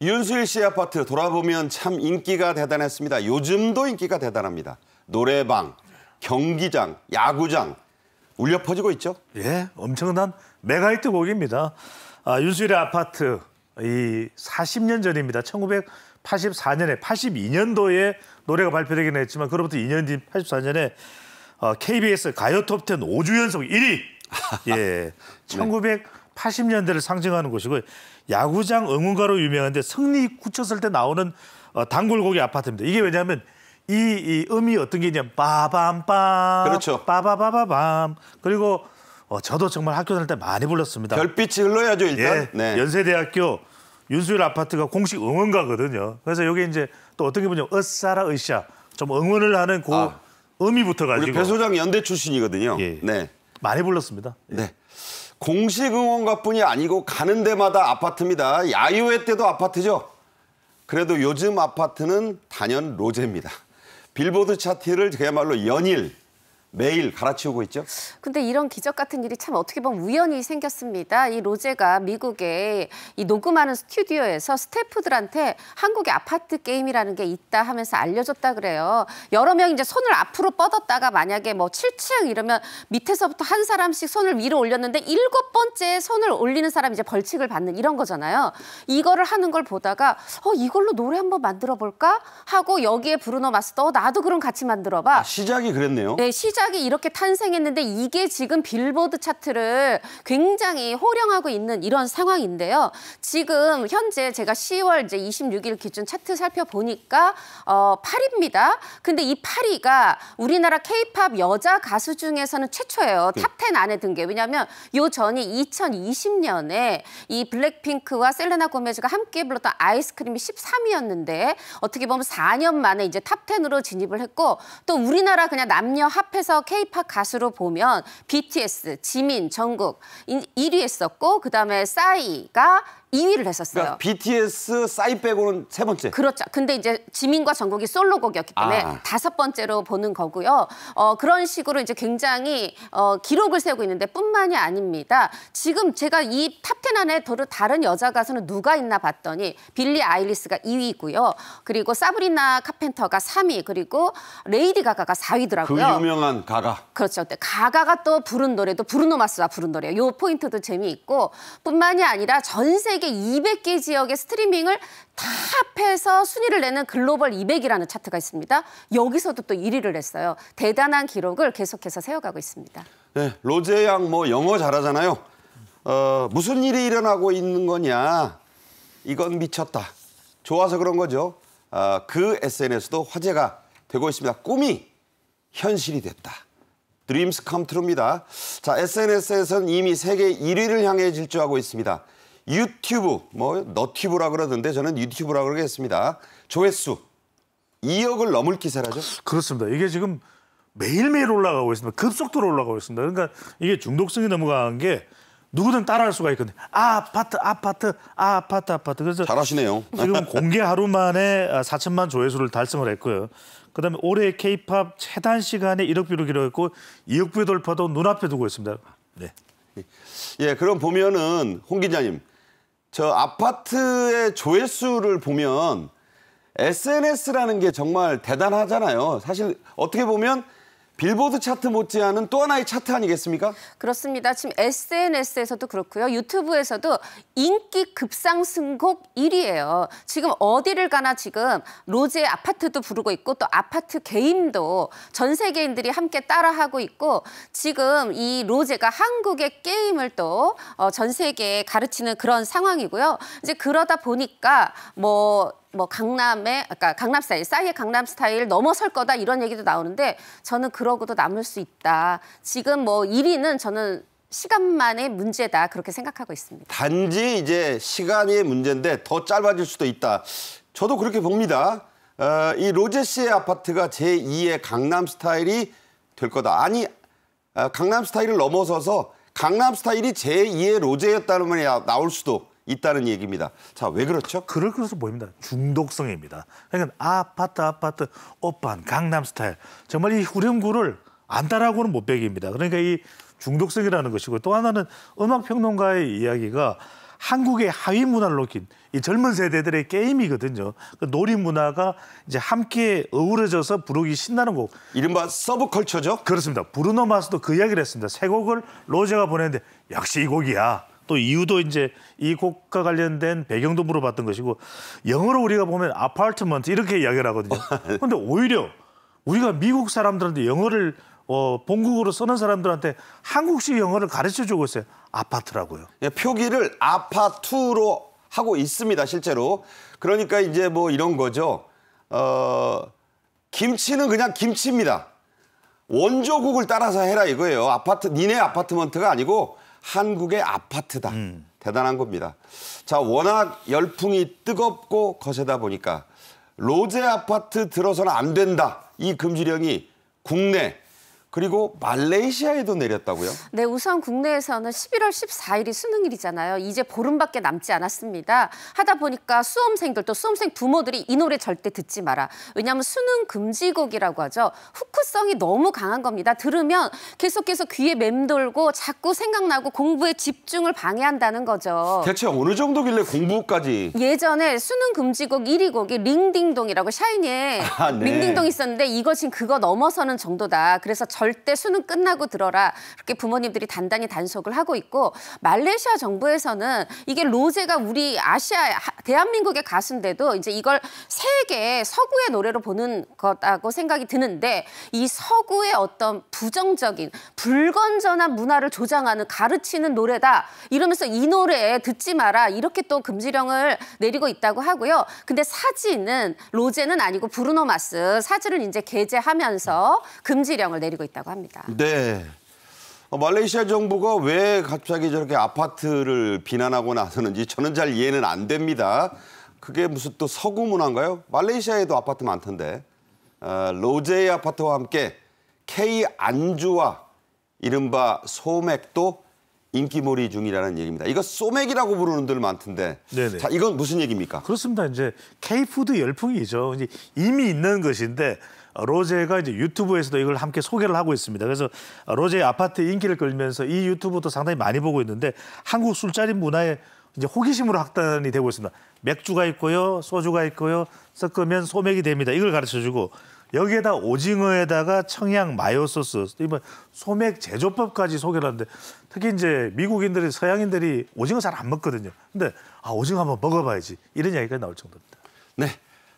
윤수일 씨 아파트 돌아보면 참 인기가 대단했습니다. 요즘도 인기가 대단합니다. 노래방, 경기장, 야구장 울려 퍼지고 있죠? 예, 엄청난 메가히트 곡입니다. 아, 윤수일의 아파트 이 40년 전입니다. 1984년에 82년도에 노래가 발표되긴 했지만 그로부터 2년 뒤 84년에 어, KBS 가요 톱텐 5주 연속 1위. 예. 1980년대를 상징하는 곳이고 야구장 응원가로 유명한데 승리 굳혔을 때 나오는 어, 단골곡의 아파트입니다. 이게 왜냐하면 이, 이 음이 어떤 게 있냐면 빠밤빰 그렇죠. 빠바바바밤 그리고 어, 저도 정말 학교 다닐 때 많이 불렀습니다. 별빛이 흘러야죠 일단. 예, 네. 연세대학교 윤수일 아파트가 공식 응원가거든요. 그래서 여기 이제 또 어떻게 보면 으싸라 으쌰 좀 응원을 하는 그 아, 음이 붙어가지고. 우리 배 소장 연대 출신이거든요. 예, 네. 많이 불렀습니다. 예. 네. 공식 응원가뿐이 아니고 가는 데마다 아파트입니다. 야유회 때도 아파트죠. 그래도 요즘 아파트는 단연 로제입니다. 빌보드 차트를 그야말로 연일 매일 갈아치우고 있죠. 근데 이런 기적 같은 일이 참 어떻게 보면 우연히 생겼습니다. 이 로제가 미국의 이 녹음하는 스튜디오에서 스태프들한테 한국의 아파트 게임이라는 게 있다 하면서 알려줬다 그래요. 여러 명이 이제 손을 앞으로 뻗었다가 만약에 뭐 7층 이러면 밑에서부터 한 사람씩 손을 위로 올렸는데 일곱 번째 손을 올리는 사람이 이제 벌칙을 받는 이런 거잖아요. 이거를 하는 걸 보다가 어 이걸로 노래 한번 만들어 볼까 하고 여기에 브루노 마스 너 나도 그럼 같이 만들어 봐. 아, 시작이 그랬네요. 네, 시작 갑자기 이렇게 탄생했는데 이게 지금 빌보드 차트를 굉장히 호령하고 있는 이런 상황인데요. 지금 현재 제가 10월 이제 26일 기준 차트 살펴보니까 어, 8위입니다. 근데 이 8위가 우리나라 케이팝 여자 가수 중에서는 최초예요. 탑 10 안에 든 게. 왜냐하면 요 전이 2020년에 이 블랙핑크와 셀레나 고메즈가 함께 불렀던 아이스크림이 13위였는데 어떻게 보면 4년 만에 이제 탑10으로 진입을 했고 또 우리나라 그냥 남녀 합해서 해서 K-팝 가수로 보면 BTS, 지민, 정국 1위 했었고 그다음에 싸이가 2위를 했었어요. 그러니까 BTS 싸이 빼고는 세 번째. 그렇죠. 근데 이제 지민과 정국이 솔로곡이었기 때문에 아. 다섯 번째로 보는 거고요. 어, 그런 식으로 이제 굉장히 어, 기록을 세우고 있는데 뿐만이 아닙니다. 지금 제가 이탑1 안에 다른 여자 가수는 누가 있나 봤더니 빌리 아일리스가 2위고요. 그리고 사브리나 카펜터가 3위 그리고 레이디 가가가 4위더라고요. 그 유명한 가가. 그렇죠. 가가가 또 부른 노래도 브루노 마스와 부른 노래요. 요 포인트도 재미있고 뿐만이 아니라 전 세계 세계 200개 지역의 스트리밍을 다 합해서 순위를 내는 글로벌 200이라는 차트가 있습니다. 여기서도 또 1위를 냈어요. 대단한 기록을 계속해서 세워가고 있습니다. 네, 로제 양뭐 영어 잘하잖아요. 어, 무슨 일이 일어나고 있는 거냐. 이건 미쳤다. 좋아서 그런 거죠. 어, 그 SNS도 화제가 되고 있습니다. 꿈이 현실이 됐다. 드림스 컴트루입니다. 자, SNS에서는 이미 세계 1위를 향해 질주하고 있습니다. 유튜브, 뭐 너튜브라 그러던데 저는 유튜브라 그러겠습니다. 조회수 2억을 넘을 기사라죠? 그렇습니다. 이게 지금 매일매일 올라가고 있습니다. 급속도로 올라가고 있습니다. 그러니까 이게 중독성이 너무 강한 게 누구든 따라할 수가 있거든요. 아, 파트 아파트, 아, 파트 아파트. 그래서 잘하시네요. 지금 공개 하루 만에 4천만 아, 조회수를 달성을 했고요. 그다음에 올해 K-팝 최단 시간에 1억 뷰를 기록했고 2억 뷰 돌파도 눈앞에 두고 있습니다. 네. 예, 그럼 보면은 홍 기자님 저 아파트의 조회수를 보면 SNS라는 게 정말 대단하잖아요. 사실 어떻게 보면 빌보드 차트 못지않은 또 하나의 차트 아니겠습니까? 그렇습니다. 지금 SNS에서도 그렇고요. 유튜브에서도 인기 급상승곡 1위예요. 지금 어디를 가나 지금 로제 아파트도 부르고 있고 또 아파트 개인도전 세계인들이 함께 따라하고 있고 지금 이 로제가 한국의 게임을 또전 어, 세계에 가르치는 그런 상황이고요. 이제 그러다 보니까 뭐뭐 강남의 아까 그러니까 강남 스타일 싸이의 강남 스타일 넘어설 거다 이런 얘기도 나오는데 저는 그러고도 남을 수 있다. 지금 뭐 1위는 저는 시간만의 문제다 그렇게 생각하고 있습니다. 단지 이제 시간의 문제인데 더 짧아질 수도 있다. 저도 그렇게 봅니다. 어, 이 로제 스의 아파트가 제2의 강남 스타일이 될 거다. 아니 어, 강남 스타일을 넘어서서 강남 스타일이 제2의 로제였다는 말이 나올 수도 있다는 얘기입니다. 자, 왜 그렇죠? 그럴 것으로 보입니다. 중독성입니다. 그러니까 아파트, 아파트, 오빤, 강남스타일. 정말 이 후렴구를 안다라고는 못 베깁니다. 그러니까 이 중독성이라는 것이고 또 하나는 음악평론가의 이야기가 한국의 하위 문화를 놓긴 이 젊은 세대들의 게임이거든요. 그 놀이 문화가 이제 함께 어우러져서 부르기 신나는 곡. 이른바 서브컬처죠? 그렇습니다. 브루노 마스도 그 이야기를 했습니다. 세 곡을 로제가 보냈는데 역시 이 곡이야. 또 이유도 이제 이 곡과 관련된 배경도 물어봤던 것이고 영어로 우리가 보면 아파트먼트 이렇게 이야기를 하거든요. 그런데 오히려 우리가 미국 사람들한테 영어를 어, 본국으로 쓰는 사람들한테 한국식 영어를 가르쳐 주고 있어요. 아파트라고요. 예, 표기를 아파트로 하고 있습니다, 실제로. 그러니까 이제 뭐 이런 거죠. 어, 김치는 그냥 김치입니다. 원조국을 따라서 해라 이거예요. 아파트, 니네 아파트먼트가 아니고 한국의 아파트다. 음. 대단한 겁니다. 자, 워낙 열풍이 뜨겁고 거세다 보니까 로제 아파트 들어서는 안 된다. 이 금지령이 국내 그리고 말레이시아에도 내렸다고요? 네, 우선 국내에서는 11월 14일이 수능일이잖아요. 이제 보름밖에 남지 않았습니다. 하다 보니까 수험생들 또 수험생 부모들이 이 노래 절대 듣지 마라. 왜냐하면 수능 금지곡이라고 하죠. 후크성이 너무 강한 겁니다. 들으면 계속해서 귀에 맴돌고 자꾸 생각나고 공부에 집중을 방해한다는 거죠. 대체 어느 정도길래 공부까지? 예전에 수능 금지곡 1위 곡이 링딩동이라고 샤이니의 아, 네. 링딩동 있었는데 이것은 그거 넘어서는 정도다. 그래서 저 절대 수능 끝나고 들어라. 그렇게 부모님들이 단단히 단속을 하고 있고 말레이시아 정부에서는 이게 로제가 우리 아시아 대한민국의 가수인데도 이제 이걸 세계 서구의 노래로 보는 거라고 생각이 드는데 이 서구의 어떤 부정적인 불건전한 문화를 조장하는 가르치는 노래다 이러면서 이 노래 듣지 마라 이렇게 또 금지령을 내리고 있다고 하고요. 근데 사진은 로제는 아니고 브루노 마스 사진을 이제 게재하면서 금지령을 내리고 있다. 있다고 합니다. 네. 어, 말레이시아 정부가 왜 갑자기 저렇게 아파트를 비난하고 나서는지 저는 잘 이해는 안 됩니다. 그게 무슨 또 서구 문화인가요? 말레이시아에도 아파트 많던데. 어, 로제이 아파트와 함께 K 안주와 이른바 소맥도 인기몰이 중이라는 얘기입니다. 이거 소맥이라고 부르는 들 많던데. 네네. 자, 이건 무슨 얘기입니까? 그렇습니다. 이제 K푸드 열풍이죠. 이미 있는 것인데 로제가 이제 유튜브에서도 이걸 함께 소개를 하고 있습니다. 그래서 로제의 아파트 인기를 끌면서 이 유튜브도 상당히 많이 보고 있는데 한국 술자리 문화에 이제 호기심으로 확단이 되고 있습니다. 맥주가 있고요, 소주가 있고요, 섞으면 소맥이 됩니다. 이걸 가르쳐 주고 여기에다 오징어에다가 청양 마요 소스, 이번 소맥 제조법까지 소개를 하는데 특히 이제 미국인들이 서양인들이 오징어 잘 안 먹거든요. 근데 아 오징어 한번 먹어봐야지 이런 이야기가 나올 정도입니다. 네.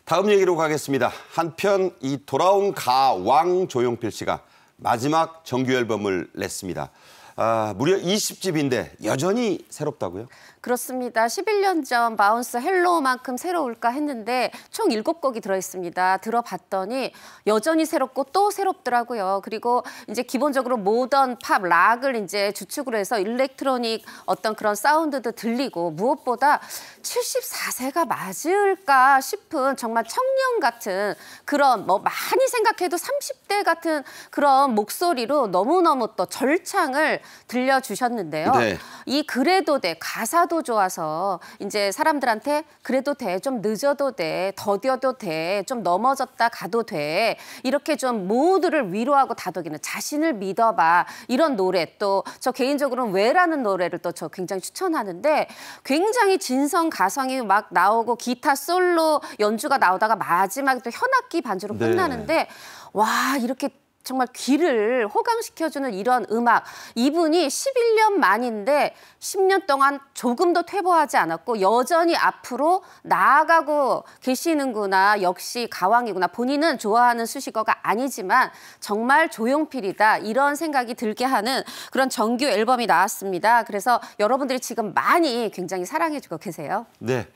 다음 얘기로 가겠습니다. 한편 이 돌아온 가 왕 조용필 씨가 마지막 정규 앨범을 냈습니다. 아, 무려 20집인데 여전히 새롭다고요? 그렇습니다. 11년 전 마운스 헬로우만큼 새로울까 했는데 총 7곡이 들어있습니다. 들어봤더니 여전히 새롭고 또 새롭더라고요. 그리고 이제 기본적으로 모던, 팝, 락을 이제 주축으로 해서 일렉트로닉 어떤 그런 사운드도 들리고 무엇보다 74세가 맞을까 싶은 정말 청년 같은 그런 뭐 많이 생각해도 30대 같은 그런 목소리로 너무너무 또 절창을 들려주셨는데요. 네. 이 그래도 돼 가사도 너도 좋아서 이제 사람들한테 그래도 돼, 좀 늦어도 돼, 더뎌도 돼, 좀 넘어졌다 가도 돼. 이렇게 좀 모두를 위로하고 다독이는 자신을 믿어봐. 이런 노래 또 저 개인적으로는 왜라는 노래를 또 저 굉장히 추천하는데 굉장히 진성 가성이 막 나오고 기타 솔로 연주가 나오다가 마지막에 또 현악기 반주로 네. 끝나는데 네. 와 이렇게 정말 귀를 호강시켜주는 이런 음악. 이분이 11년 만인데 10년 동안 조금도 퇴보하지 않았고 여전히 앞으로 나아가고 계시는구나. 역시 가왕이구나. 본인은 좋아하는 수식어가 아니지만 정말 조용필이다. 이런 생각이 들게 하는 그런 정규 앨범이 나왔습니다. 그래서 여러분들이 지금 많이 굉장히 사랑해주고 계세요. 네.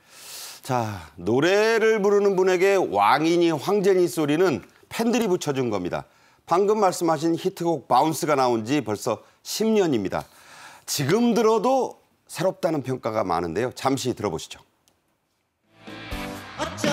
자, 노래를 부르는 분에게 왕이니 황제니 소리는 팬들이 붙여준 겁니다. 방금 말씀하신 히트곡 바운스가 나온 지 벌써 10년입니다. 지금 들어도 새롭다는 평가가 많은데요. 잠시 들어보시죠. 어째?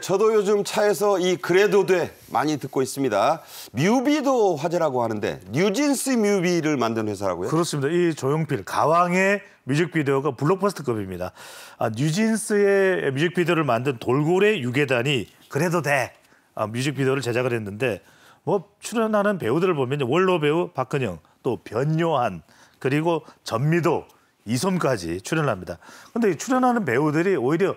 저도 요즘 차에서 이 그래도 돼 많이 듣고 있습니다. 뮤비도 화제라고 하는데 뉴진스 뮤비를 만든 회사라고요? 그렇습니다. 이 조용필 가왕의 뮤직비디오가 블록버스터급입니다. 아, 뉴진스의 뮤직비디오를 만든 돌고래 유괴단이 그래도 돼 아, 뮤직비디오를 제작을 했는데 뭐 출연하는 배우들을 보면 월로 배우 박근영 또 변요한 그리고 전미도 이솜까지 출연합니다. 근데 출연하는 배우들이 오히려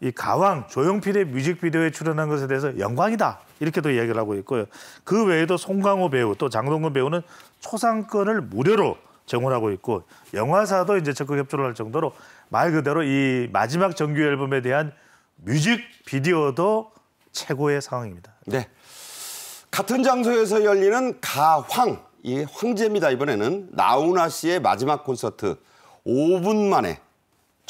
이 가왕 조용필의 뮤직비디오에 출연한 것에 대해서 영광이다 이렇게도 이야기를 하고 있고요. 그 외에도 송강호 배우 또 장동건 배우는 초상권을 무료로 제공하고 있고 영화사도 이제 적극 협조를 할 정도로 말 그대로 이 마지막 정규 앨범에 대한 뮤직비디오도 최고의 상황입니다. 네. 같은 장소에서 열리는 가황 이 황제입니다 이번에는 나훈아 씨의 마지막 콘서트 5분 만에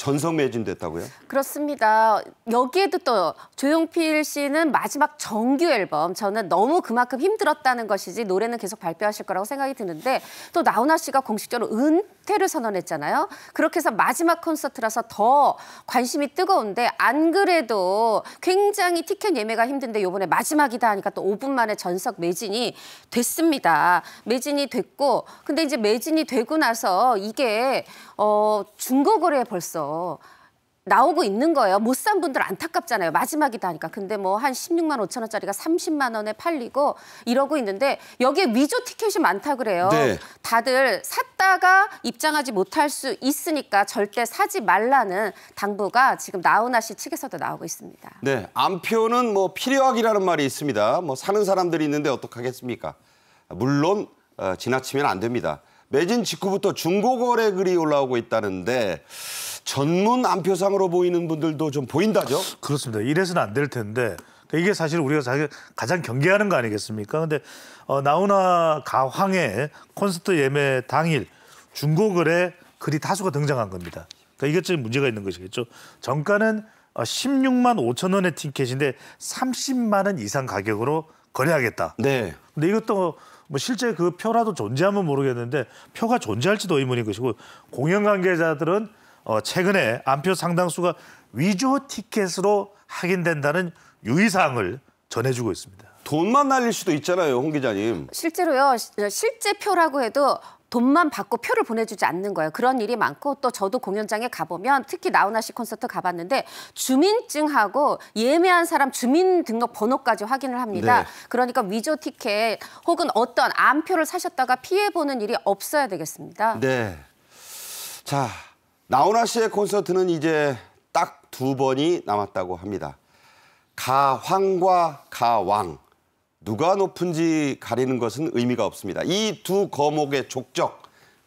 전성 매진됐다고요? 그렇습니다. 여기에도 또 조용필 씨는 마지막 정규 앨범 저는 너무 그만큼 힘들었다는 것이지 노래는 계속 발표하실 거라고 생각이 드는데 또 나훈아 씨가 공식적으로 은퇴를 선언했잖아요. 그렇게 해서 마지막 콘서트라서 더 관심이 뜨거운데 안 그래도 굉장히 티켓 예매가 힘든데 요번에 마지막이다 하니까 또 5분 만에 전석 매진이 됐습니다. 매진이 됐고 근데 이제 매진이 되고 나서 이게 어, 중고거래에 벌써 나오고 있는 거예요. 못 산 분들 안타깝잖아요. 마지막이다 하니까. 근데 뭐 한 16만 5천 원짜리가 30만 원에 팔리고 이러고 있는데 여기에 위조 티켓이 많다 그래요. 네. 다들 샀다가 입장하지 못할 수 있으니까 절대 사지 말라는 당부가 지금 나훈아 씨 측에서도 나오고 있습니다. 네, 안표는 뭐 필요하기라는 말이 있습니다. 뭐 사는 사람들이 있는데 어떡하겠습니까? 물론 어, 지나치면 안 됩니다. 매진 직후부터 중고거래 글이 올라오고 있다는데 전문 안표상으로 보이는 분들도 좀 보인다죠? 그렇습니다. 이래서는 안 될 텐데 그러니까 이게 사실 우리가 가장 경계하는 거 아니겠습니까? 근데 어, 나훈아 가황의 콘서트 예매 당일 중고거래 글이 다수가 등장한 겁니다. 그러니까 이것저 문제가 있는 것이겠죠. 정가는 16만 어, 5천 원의 티켓인데 30만 원 이상 가격으로 거래하겠다. 네. 근데 이것도 뭐 실제 그 표라도 존재하면 모르겠는데 표가 존재할지도 의문인 것이고 공연 관계자들은 어 최근에 안표 상당수가 위조 티켓으로 확인된다는 유의사항을 전해주고 있습니다. 돈만 날릴 수도 있잖아요, 홍 기자님. 실제로요. 실제 표라고 해도 돈만 받고 표를 보내주지 않는 거예요. 그런 일이 많고 또 저도 공연장에 가보면 특히 나훈아 씨 콘서트 가봤는데 주민증하고 예매한 사람 주민등록 번호까지 확인을 합니다. 네. 그러니까 위조 티켓 혹은 어떤 암표를 사셨다가 피해보는 일이 없어야 되겠습니다. 네. 자, 나훈아 씨의 콘서트는 이제 딱 두 번이 남았다고 합니다. 가황과 가왕. 누가 높은지 가리는 것은 의미가 없습니다. 이 두 거목의 족적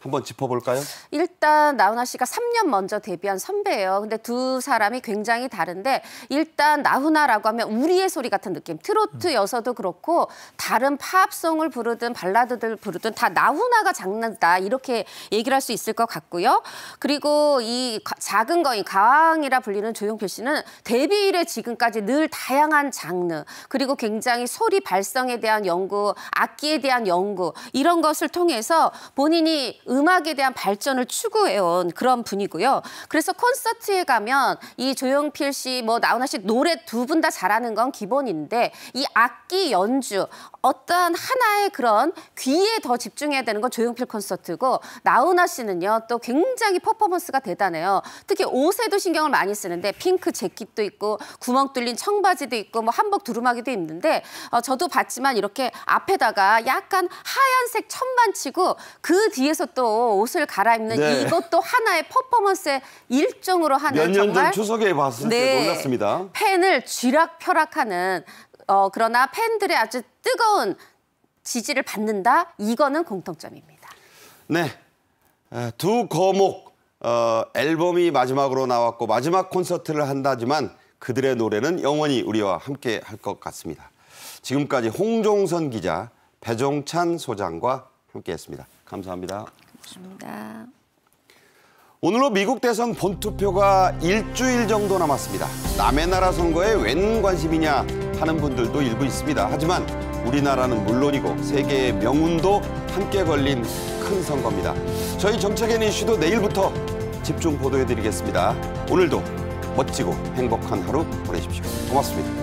한번 짚어볼까요? 일단 나훈아 씨가 3년 먼저 데뷔한 선배예요. 근데 두 사람이 굉장히 다른데 일단 나훈아라고 하면 우리의 소리 같은 느낌. 트로트여서도 음. 그렇고 다른 팝송을 부르든 발라드들 부르든 다 나훈아가 장난다 이렇게 얘기를 할 수 있을 것 같고요. 그리고 이 작은 거인 가왕이라 불리는 조용필 씨는 데뷔 이래 지금까지 늘 다양한 장르 그리고 굉장히 소리 발성에 대한 연구, 악기에 대한 연구 이런 것을 통해서 본인이 음악에 대한 발전을 추구해온 그런 분이고요. 그래서 콘서트에 가면 이조용필 씨, 뭐 나훈아 씨 노래 두 분 다 잘하는 건 기본인데 이 악기 연주 어떤 하나의 그런 귀에 더 집중해야 되는 건조용필 콘서트고 나훈아 씨는요 또 굉장히 퍼포먼스가 대단해요. 특히 옷에도 신경을 많이 쓰는데 핑크 재킷도 있고 구멍 뚫린 청바지도 있고 뭐 한복 두루마기도 있는데 어, 저도 봤지만 이렇게 앞에다가 약간 하얀색 천만 치고 그 뒤에서 또또 옷을 갈아입는 네. 이것도 하나의 퍼포먼스의 일종으로 하는 몇년 전 추석에 봤을 네, 때 놀랐습니다. 팬을 쥐락펴락하는 어, 그러나 팬들의 아주 뜨거운 지지를 받는다? 이거는 공통점입니다. 네, 두 거목 어, 앨범이 마지막으로 나왔고 마지막 콘서트를 한다지만 그들의 노래는 영원히 우리와 함께 할 것 같습니다. 지금까지 홍종선 기자, 배종찬 소장과 함께했습니다. 감사합니다. 고맙습니다. 오늘로 미국 대선 본투표가 일주일 정도 남았습니다. 남의 나라 선거에 웬 관심이냐 하는 분들도 일부 있습니다. 하지만 우리나라는 물론이고 세계의 명운도 함께 걸린 큰 선거입니다. 저희 정책인 이슈도 내일부터 집중 보도해드리겠습니다. 오늘도 멋지고 행복한 하루 보내십시오. 고맙습니다.